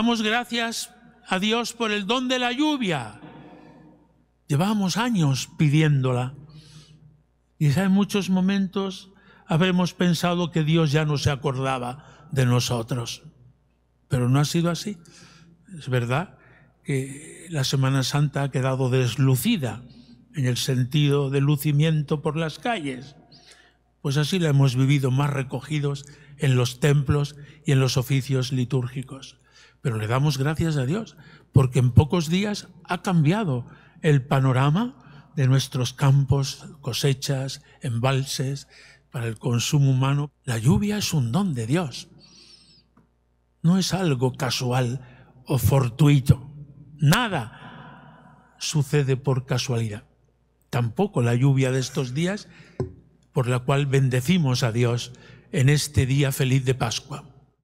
Damos gracias a Dios por el don de la lluvia. Llevamos años pidiéndola. Y en muchos momentos habremos pensado que Dios ya no se acordaba de nosotros. Pero no ha sido así. Es verdad que la Semana Santa ha quedado deslucida en el sentido de lucimiento por las calles. Pues así la hemos vivido más recogidos en los templos y en los oficios litúrgicos. Pero le damos gracias a Dios, porque en pocos días ha cambiado el panorama de nuestros campos, cosechas, embalses, para el consumo humano. La lluvia es un don de Dios. No es algo casual o fortuito. Nada sucede por casualidad. Tampoco la lluvia de estos días por la cual bendecimos a Dios en este día feliz de Pascua.